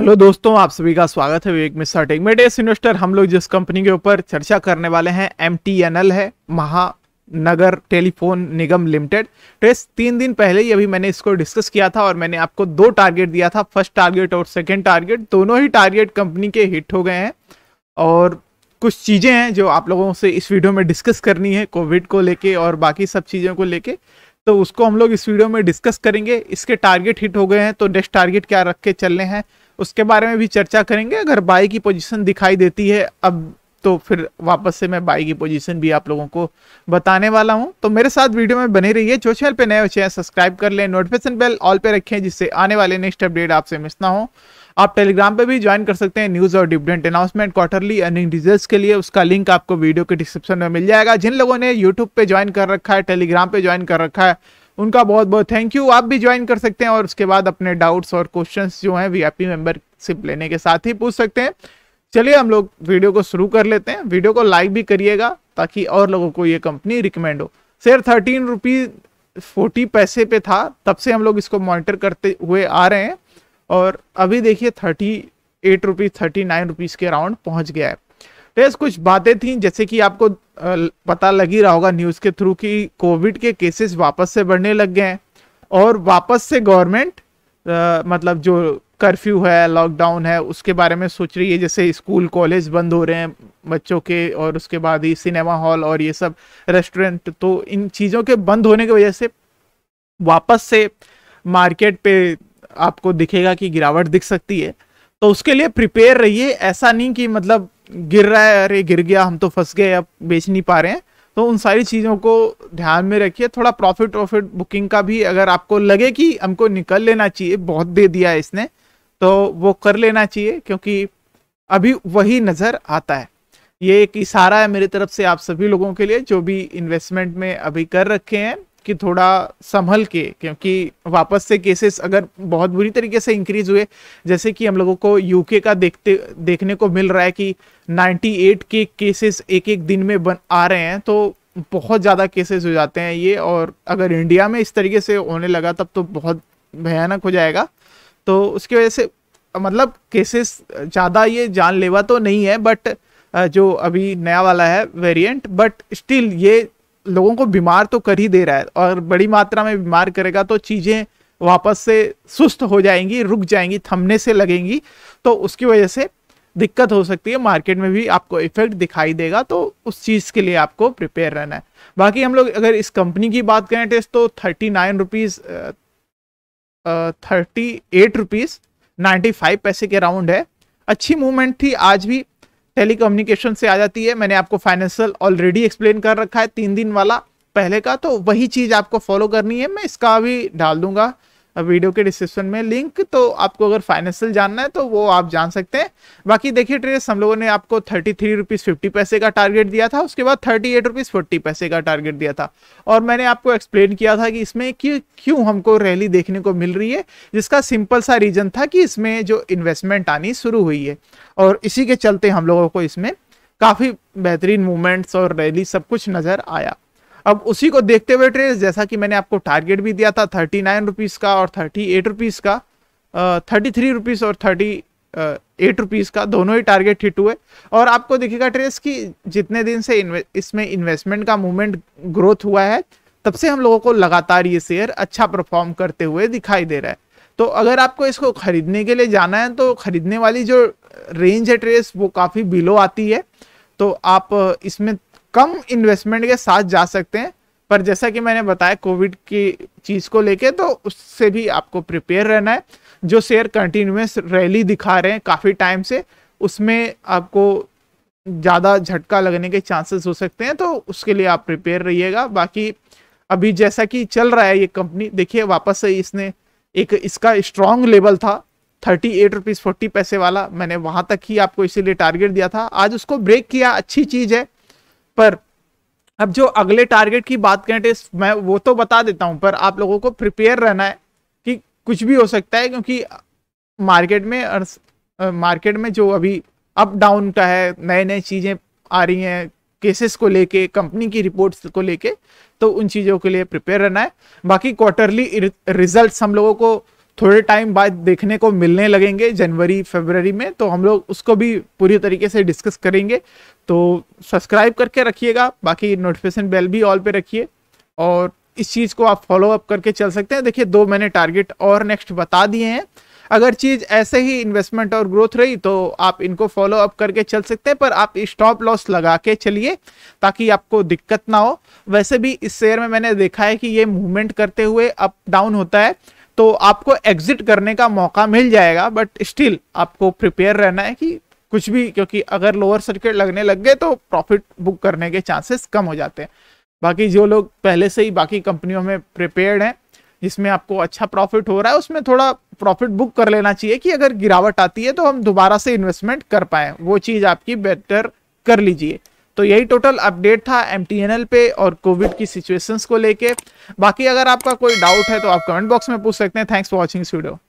hello दोस्तों आप सभी का स्वागत है Vivek Mishra tech mates investor हम लोग जिस कंपनी के ऊपर चर्चा करने वाले हैं एम टी एन एल है महानगर टेलीफोन निगम लिमिटेड ट्रेस तो तीन दिन पहले ही अभी मैंने इसको डिस्कस किया था और मैंने आपको दो टारगेट दिया था फर्स्ट टारगेट और सेकेंड टारगेट दोनों ही टारगेट कंपनी के हिट हो गए हैं और कुछ चीज़ें हैं जो आप लोगों से इस वीडियो में डिस्कस करनी है कोविड को लेके और बाकी सब चीज़ों को लेके तो उसको हम लोग इस वीडियो में डिस्कस करेंगे इसके टारगेट हिट हो गए हैं तो नेक्स्ट टारगेट क्या रख के चल रहे हैं उसके बारे में भी चर्चा करेंगे अगर बाई की पोजीशन दिखाई देती है अब तो फिर वापस से मैं बाई की पोजीशन भी आप लोगों को बताने वाला हूं तो मेरे साथ वीडियो में बने रहिए जो चैनल पे नए हो चैनल सब्सक्राइब कर लें नोटिफिकेशन बेल ऑल पे रखें जिससे आने वाले नेक्स्ट अपडेट आपसे मिस ना हो आप टेलीग्राम पे भी ज्वाइन कर सकते हैं न्यूज और dividend announcement quarterly earning details के लिए उसका लिंक आपको वीडियो के डिस्क्रिप्शन में मिल जाएगा जिन लोगों ने यूट्यूब पे ज्वाइन कर रखा है टेलीग्राम पे ज्वाइन कर रखा है उनका बहुत बहुत थैंक यू आप भी ज्वाइन कर सकते हैं और उसके बाद अपने डाउट्स और क्वेश्चंस जो हैं वीआईपी मेंबरशिप लेने के साथ ही पूछ सकते हैं चलिए हम लोग वीडियो को शुरू कर लेते हैं वीडियो को लाइक भी करिएगा ताकि और लोगों को ये कंपनी रिकमेंड हो शेयर थर्टीन रुपीज फोर्टी पैसे पे था तब से हम लोग इसको मॉनिटर करते हुए आ रहे हैं और अभी देखिए thirty eight rupees thirty nine rupees के अराउंड पहुंच गया है तो कुछ बातें थी जैसे कि आपको पता लग ही रहा होगा न्यूज़ के थ्रू कि कोविड के केसेस वापस से बढ़ने लग गए हैं और वापस से गवर्नमेंट मतलब जो कर्फ्यू है लॉकडाउन है उसके बारे में सोच रही है जैसे स्कूल कॉलेज बंद हो रहे हैं बच्चों के और उसके बाद ही सिनेमा हॉल और ये सब रेस्टोरेंट तो इन चीज़ों के बंद होने की वजह से वापस से मार्केट पे आपको दिखेगा कि गिरावट दिख सकती है तो उसके लिए प्रिपेयर रहिए ऐसा नहीं कि मतलब गिर रहा है अरे गिर गया हम तो फंस गए अब बेच नहीं पा रहे हैं तो उन सारी चीज़ों को ध्यान में रखिए थोड़ा प्रॉफिट वॉफिट बुकिंग का भी अगर आपको लगे कि हमको निकल लेना चाहिए बहुत दे दिया इसने तो वो कर लेना चाहिए क्योंकि अभी वही नज़र आता है ये एक इशारा है मेरी तरफ से आप सभी लोगों के लिए जो भी इन्वेस्टमेंट में अभी कर रखे हैं कि थोड़ा संभल के क्योंकि वापस से केसेस अगर बहुत बुरी तरीके से इंक्रीज हुए जैसे कि हम लोगों को यूके का देखते देखने को मिल रहा है कि 98 के केसेस एक एक दिन में बन आ रहे हैं तो बहुत ज़्यादा केसेस हो जाते हैं ये और अगर इंडिया में इस तरीके से होने लगा तब तो बहुत भयानक हो जाएगा तो उसकी वजह से मतलब केसेस ज़्यादा ये जानलेवा तो नहीं है बट जो अभी नया वाला है वेरिएंट बट स्टिल ये लोगों को बीमार तो कर ही दे रहा है और बड़ी मात्रा में बीमार करेगा तो चीज़ें वापस से सुस्त हो जाएंगी रुक जाएंगी थमने से लगेंगी तो उसकी वजह से दिक्कत हो सकती है मार्केट में भी आपको इफेक्ट दिखाई देगा तो उस चीज़ के लिए आपको प्रिपेयर रहना है बाकी हम लोग अगर इस कंपनी की बात करें टेस्ट तो thirty nine rupees thirty eight rupees ninety five पैसे के अराउंड है अच्छी मूवमेंट थी आज भी टेलीकम्युनिकेशन से आ जाती है मैंने आपको फाइनेंशियल ऑलरेडी एक्सप्लेन कर रखा है तीन दिन वाला पहले का तो वही चीज़ आपको फॉलो करनी है मैं इसका भी डाल दूंगा वीडियो के डिस्क्रिप्शन में लिंक तो आपको अगर फाइनेंशियल जानना है तो वो आप जान सकते हैं बाकी देखिए ट्रेस हम लोगों ने आपको थर्टी थ्री रुपीज़ फिफ्टी पैसे का टारगेट दिया था उसके बाद थर्टी एट रुपीज़ फोर्टी पैसे का टारगेट दिया था और मैंने आपको एक्सप्लेन किया था कि इसमें क्यों क्यों हमको रैली देखने को मिल रही है जिसका सिंपल सा रीजन था कि इसमें जो इन्वेस्टमेंट आनी शुरू हुई है और इसी के चलते हम लोगों को इसमें काफ़ी बेहतरीन मूवमेंट्स और रैली सब कुछ नज़र आया अब उसी को देखते हुए ट्रेड जैसा कि मैंने आपको टारगेट भी दिया था थर्टी नाइन रुपीज़ का और थर्टी एट रुपीज़ का थर्टी थ्री रुपीज़ और थर्टी एट रुपीज़ का दोनों ही टारगेट हिट हुए और आपको देखेगा ट्रेस कि जितने दिन से इन्वे, इसमें इन्वेस्टमेंट का मूवमेंट ग्रोथ हुआ है तब से हम लोगों को लगातार ये शेयर अच्छा परफॉर्म करते हुए दिखाई दे रहा है तो अगर आपको इसको खरीदने के लिए जाना है तो खरीदने वाली जो रेंज है ट्रेस वो काफ़ी बिलो आती है तो आप इसमें कम इन्वेस्टमेंट के साथ जा सकते हैं पर जैसा कि मैंने बताया कोविड की चीज़ को लेके तो उससे भी आपको प्रिपेयर रहना है जो शेयर कंटिन्यूस रैली दिखा रहे हैं काफ़ी टाइम से उसमें आपको ज़्यादा झटका लगने के चांसेस हो सकते हैं तो उसके लिए आप प्रिपेयर रहिएगा बाकी अभी जैसा कि चल रहा है ये कंपनी देखिए वापस से इसने एक इसका स्ट्रॉन्ग लेवल था थर्टी एट रुपीज़ फोर्टी पैसे वाला मैंने वहाँ तक ही आपको इसीलिए टारगेट दिया था आज उसको ब्रेक किया अच्छी चीज़ है पर अब जो अगले टारगेट की बात करें टेस्ट मैं वो तो बता देता हूं पर आप लोगों को प्रिपेयर रहना है कि कुछ भी हो सकता है क्योंकि मार्केट में मार्केट में जो अभी अप डाउन का है नए नए चीज़ें आ रही हैं केसेस को लेके कंपनी की रिपोर्ट्स को लेके तो उन चीज़ों के लिए प्रिपेयर रहना है बाकी क्वार्टरली रिजल्ट हम लोगों को थोड़े टाइम बाद देखने को मिलने लगेंगे जनवरी फरवरी में तो हम लोग उसको भी पूरी तरीके से डिस्कस करेंगे तो सब्सक्राइब करके रखिएगा बाकी नोटिफिकेशन बेल भी ऑल पे रखिए और इस चीज़ को आप फॉलो अप करके चल सकते हैं देखिए दो मैंने टारगेट और नेक्स्ट बता दिए हैं अगर चीज़ ऐसे ही इन्वेस्टमेंट और ग्रोथ रही तो आप इनको फॉलो अप करके चल सकते हैं पर आप स्टॉप लॉस लगा के चलिए ताकि आपको दिक्कत ना हो वैसे भी इस शेयर में मैंने देखा है कि ये मूवमेंट करते हुए अप डाउन होता है तो आपको एग्जिट करने का मौका मिल जाएगा बट स्टिल आपको प्रिपेयर रहना है कि कुछ भी क्योंकि अगर लोअर सर्किट लगने लग गए तो प्रॉफिट बुक करने के चांसेस कम हो जाते हैं बाकी जो लोग पहले से ही बाकी कंपनियों में प्रिपेयर्ड हैं जिसमें आपको अच्छा प्रॉफिट हो रहा है उसमें थोड़ा प्रॉफिट बुक कर लेना चाहिए कि अगर गिरावट आती है तो हम दोबारा से इन्वेस्टमेंट कर पाए वो चीज़ आपकी बेटर कर लीजिए तो यही टोटल अपडेट था एम पे और कोविड की सिचुएशंस को लेके बाकी अगर आपका कोई डाउट है तो आप कमेंट बॉक्स में पूछ सकते हैं थैंक्स फॉर वॉचिंग इस वीडियो